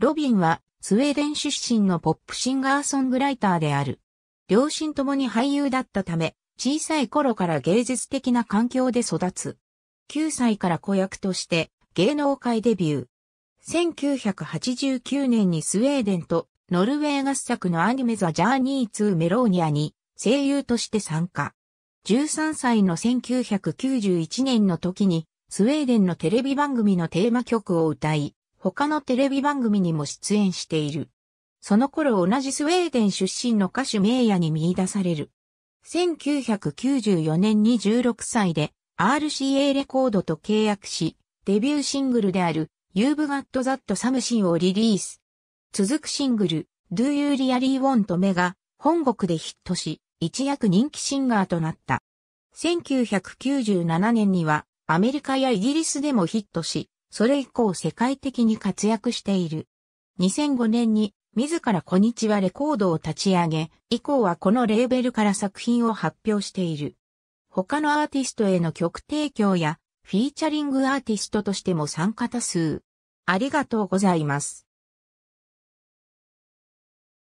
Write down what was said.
ロビンはスウェーデン出身のポップシンガーソングライターである。両親ともに俳優だったため、小さい頃から芸術的な環境で育つ。9歳から子役として芸能界デビュー。1989年にスウェーデンとノルウェー合作のアニメザ・ジャーニー2メローニアに声優として参加。13歳の1991年の時にスウェーデンのテレビ番組のテーマ曲を歌い、他のテレビ番組にも出演している。その頃同じスウェーデン出身の歌手名也に見出される。1994年に16歳で RCA レコードと契約し、デビューシングルである You've Got That Something をリリース。続くシングル Do You Really Want Me が本国でヒットし、一躍人気シンガーとなった。1997年にはアメリカやイギリスでもヒットし、それ以降世界的に活躍している。2005年に自らこにちはレコードを立ち上げ、以降はこのレーベルから作品を発表している。他のアーティストへの曲提供や、フィーチャリングアーティストとしても参加多数。ありがとうございます。